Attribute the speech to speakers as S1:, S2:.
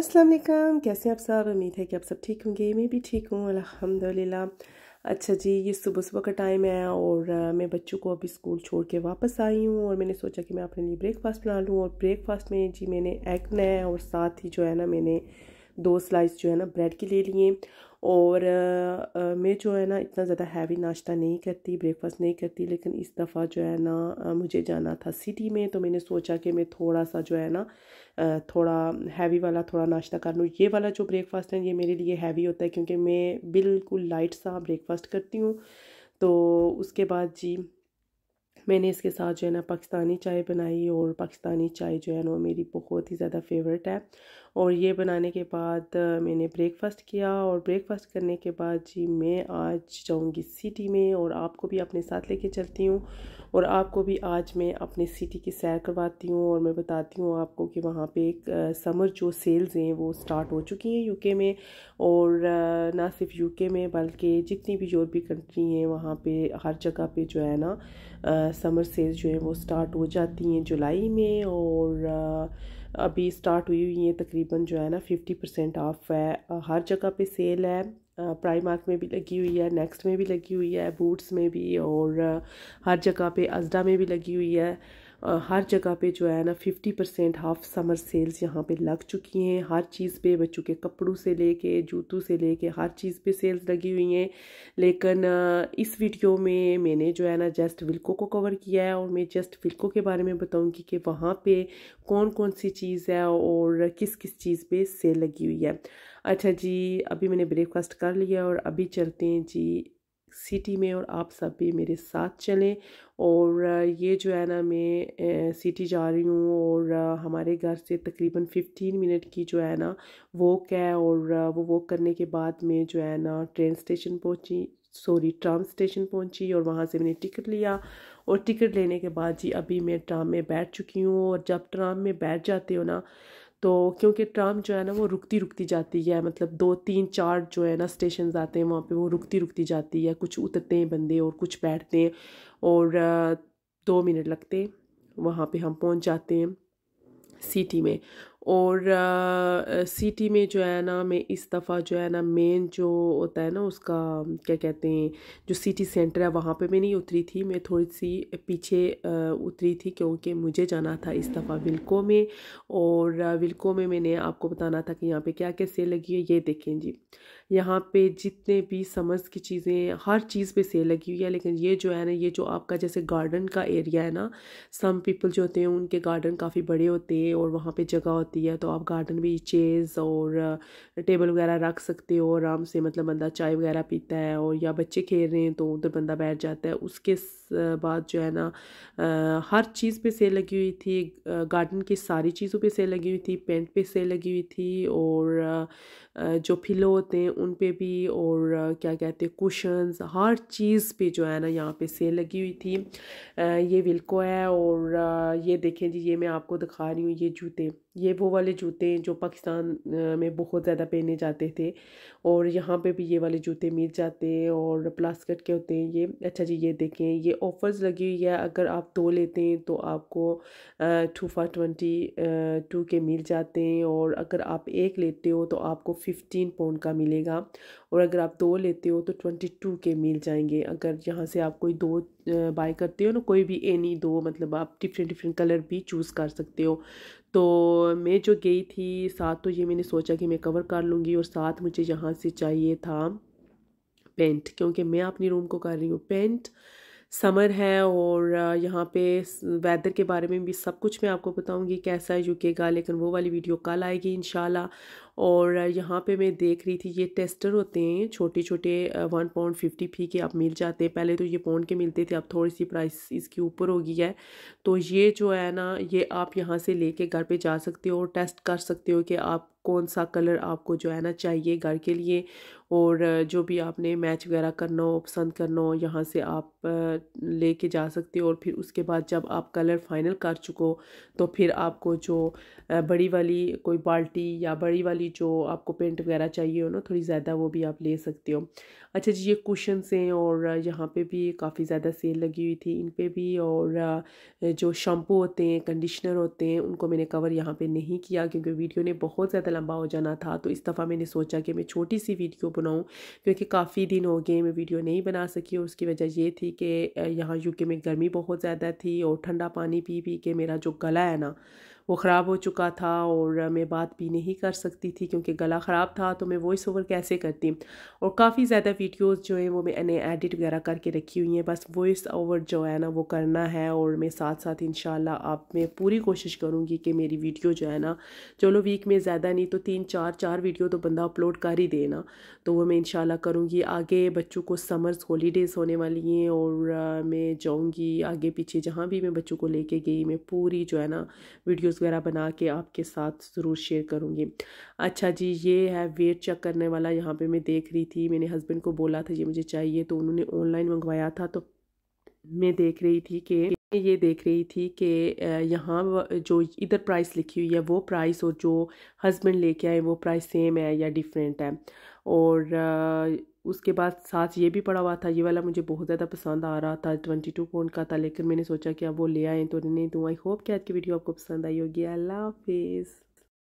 S1: अस्सलाम वालेकुम कैसे आप सब उम्मीद है कि आप सब ठीक होंगे मैं भी ठीक हूँ अल्हम्दुलिल्लाह अच्छा जी ये सुबह सुबह का टाइम है और मैं बच्चों को अभी स्कूल छोड़ के वापस आई हूँ और मैंने सोचा कि मैं अपने लिए ब्रेकफास्ट बना लूँ और ब्रेकफास्ट में जी मैंने एग बनाया और साथ ही जो है ना मैंने दो स्लाइस जो है ना ब्रेड के ले लिए और आ, आ, मैं जो है ना इतना ज़्यादा हैवी नाश्ता नहीं करती ब्रेकफास्ट नहीं करती लेकिन इस दफ़ा जो है ना आ, मुझे जाना था सिटी में तो मैंने सोचा कि मैं थोड़ा सा जो है ना थोड़ा हैवी वाला थोड़ा नाश्ता कर लूँ ये वाला जो ब्रेकफास्ट है ये मेरे लिए हैवी होता है क्योंकि मैं बिल्कुल लाइट सा ब्रेकफास्ट करती हूँ तो उसके बाद जी मैंने इसके साथ जो है ना पाकिस्तानी चाय बनाई और पाकिस्तानी चाय जो है ना मेरी बहुत ही ज़्यादा फेवरेट है और ये बनाने के बाद मैंने ब्रेकफास्ट किया और ब्रेकफास्ट करने के बाद जी मैं आज जाऊँगी सिटी में और आपको भी अपने साथ लेके चलती हूँ और आपको भी आज मैं अपने सिटी की सैर करवाती हूँ और मैं बताती हूँ आपको कि वहाँ पे एक समर जो सेल्स हैं वो स्टार्ट हो चुकी हैं यूके में और ना सिर्फ यूके में बल्कि जितनी भी यूरोपी कंट्री हैं वहाँ पे हर जगह पे जो है ना समर सेल्स जो है वो स्टार्ट हो जाती हैं जुलाई में और आ, अभी स्टार्ट हुई हुई है तकरीबन जो है ना फिफ्टी परसेंट ऑफ है हर जगह पे सेल है प्राइम मार्क में भी लगी हुई है नेक्स्ट में भी लगी हुई है बूट्स में भी और हर जगह पे अजडा में भी लगी हुई है हर जगह पे जो है ना fifty percent half summer sales यहाँ पे लग चुकी हैं हर चीज़ पे बच्चों के कपड़ों से लेके जूतों से लेके हर चीज़ पे सेल्स लगी हुई हैं लेकिन इस वीडियो में मैंने जो है ना जस्ट विल्को को कवर किया है और मैं जस्ट विल्को के बारे में बताऊँगी कि वहाँ पर कौन कौन सी चीज़ है और किस किस चीज़ पर सेल लगी हुई है अच्छा जी अभी मैंने ब्रेकफास्ट कर लिया और अभी चलते हैं जी सिटी में और आप सब भी मेरे साथ चलें और ये जो है ना मैं सिटी जा रही हूँ और हमारे घर से तकरीबन 15 मिनट की जो है ना वॉक है और वो वॉक करने के बाद मैं जो है ना ट्रेन स्टेशन पहुँची सॉरी ट्राम स्टेशन पहुंची और वहाँ से मैंने टिकट लिया और टिकट लेने के बाद जी अभी मैं ट्राम में बैठ चुकी हूँ और जब ट्राम में बैठ जाते हो ना तो क्योंकि ट्राम जो है ना वो रुकती रुकती जाती है मतलब दो तीन चार जो है ना स्टेशन आते हैं वहाँ पे वो रुकती रुकती जाती है कुछ उतरते हैं बंदे और कुछ बैठते हैं और दो मिनट लगते हैं वहाँ पे हम पहुँच जाते हैं सिटी में और सिटी में जो है ना मैं इस दफ़ा जो है ना मेन जो होता है ना उसका क्या कहते हैं जो सिटी सेंटर है वहाँ पे मैं नहीं उतरी थी मैं थोड़ी सी पीछे उतरी थी क्योंकि मुझे जाना था इस दफ़ा विल्को में और विल्को में मैंने आपको बताना था कि यहाँ पे क्या क्या सेल लगी है ये देखें जी यहाँ पे जितने भी समर्स की चीज़ें हर चीज़ पे सेल लगी हुई है लेकिन ये जो है ना ये जो आपका जैसे गार्डन का एरिया है ना सम पीपल जो होते हैं उनके गार्डन काफ़ी बड़े होते हैं और वहाँ पर जगह होती होती है तो आप गार्डन भी चेयर्स और टेबल वगैरह रख सकते हो आराम से मतलब बंदा चाय वगैरह पीता है और या बच्चे खेल रहे हैं तो उधर बंदा बैठ जाता है उसके बाद जो है ना आ, हर चीज़ पे सेल लगी हुई थी गार्डन की सारी चीज़ों पे सेल लगी हुई थी पेंट पे सेल लगी हुई थी और आ, जो फिलो होते हैं उन पे भी और आ, क्या कहते हैं कुशंस हर चीज़ पे जो है ना यहाँ पे सेल लगी हुई थी ये विल्को है और ये देखें जी ये मैं आपको दिखा रही हूँ ये जूते ये वो वाले जूते हैं जो पाकिस्तान में बहुत ज़्यादा पहने जाते थे और यहाँ पे भी ये वाले जूते मिल जाते हैं और प्लास्कट के होते हैं ये अच्छा जी ये देखें ये ऑफ़र्स लगी हुई है अगर आप दो लेते हैं तो आपको टू फॉर ट्वेंटी टू के मिल जाते हैं और अगर आप एक लेते हो तो आपको फिफ्टीन पाउंड का मिलेगा और अगर आप दो लेते हो तो ट्वेंटी टू के मिल जाएंगे अगर यहाँ से आप कोई दो बाय करते हो ना कोई भी एनी दो मतलब आप डिफरेंट डिफरेंट कलर भी चूज़ कर सकते हो तो मैं जो गई थी साथ तो ये मैंने सोचा कि मैं कवर कर लूँगी और साथ मुझे यहाँ से चाहिए था पेंट क्योंकि मैं अपनी रूम को कर रही हूँ पेंट समर है और यहाँ पे वेदर के बारे में भी सब कुछ मैं आपको बताऊँगी कैसा है यूके का लेकिन वो वाली वीडियो कल आएगी इन और यहाँ पे मैं देख रही थी ये टेस्टर होते हैं छोटे छोटे वन पाउंड फिफ्टी फी के आप मिल जाते हैं पहले तो ये पाउंड के मिलते थे अब थोड़ी सी प्राइस इसकी ऊपर हो गई है तो ये जो है ना ये आप यहाँ से लेके घर पे जा सकते हो और टेस्ट कर सकते हो कि आप कौन सा कलर आपको जो है ना चाहिए घर के लिए और जो भी आपने मैच वगैरह करना हो पसंद करना हो यहाँ से आप लेके जा सकते हो और फिर उसके बाद जब आप कलर फाइनल कर चुको तो फिर आपको जो बड़ी वाली कोई बाल्टी या बड़ी वाली वाली जो आपको पेंट वगैरह चाहिए हो ना थोड़ी ज़्यादा वो भी आप ले सकते हो अच्छा जी ये कुशन हैं और यहाँ पे भी काफ़ी ज़्यादा सेल लगी हुई थी इन पे भी और जो शैम्पू होते हैं कंडीशनर होते हैं उनको मैंने कवर यहाँ पे नहीं किया क्योंकि वीडियो ने बहुत ज़्यादा लंबा हो जाना था तो इस दफ़ा मैंने सोचा कि मैं छोटी सी वीडियो बनाऊँ क्योंकि काफ़ी दिन हो गए मैं वीडियो नहीं बना सकी और उसकी वजह ये थी कि यहाँ यूके में गर्मी बहुत ज़्यादा थी और ठंडा पानी पी पी के मेरा जो गला है ना वो ख़राब हो चुका था और मैं बात भी नहीं कर सकती थी क्योंकि गला ख़राब था तो मैं वॉइस ओवर कैसे करती और काफ़ी ज़्यादा वीडियोस जो है वो मैंने एडिट वगैरह करके रखी हुई हैं बस वॉइस ओवर जो है ना वो करना है और मैं साथ साथ इन आप मैं पूरी कोशिश करूँगी कि मेरी वीडियो जो है ना चलो वीक में ज़्यादा नहीं तो तीन चार चार वीडियो तो बंदा अपलोड कर ही देना तो वो मैं इन करूँगी आगे बच्चों को समर्स हॉलीडेज़ होने वाली हैं और मैं जाऊँगी आगे पीछे जहाँ भी मैं बच्चों को लेके गई मैं पूरी जो है ना वीडियो वीडियोस वगैरह बना के आपके साथ ज़रूर शेयर करूँगी अच्छा जी ये है वेट चेक करने वाला यहाँ पे मैं देख रही थी मैंने हस्बैंड को बोला था ये मुझे चाहिए तो उन्होंने ऑनलाइन मंगवाया था तो मैं देख रही थी कि ये देख रही थी कि यहाँ जो इधर प्राइस लिखी हुई है वो प्राइस और जो हस्बैंड लेके आए वो प्राइस सेम है या डिफरेंट है और उसके बाद साथ ये भी पड़ा हुआ था ये वाला मुझे बहुत ज़्यादा पसंद आ रहा था ट्वेंटी टू पॉइंट का था लेकिन मैंने सोचा कि अब वो ले आए तो नहीं दूँ आई होप कि आज की वीडियो आपको पसंद आई होगी अल्लाह हाफिज़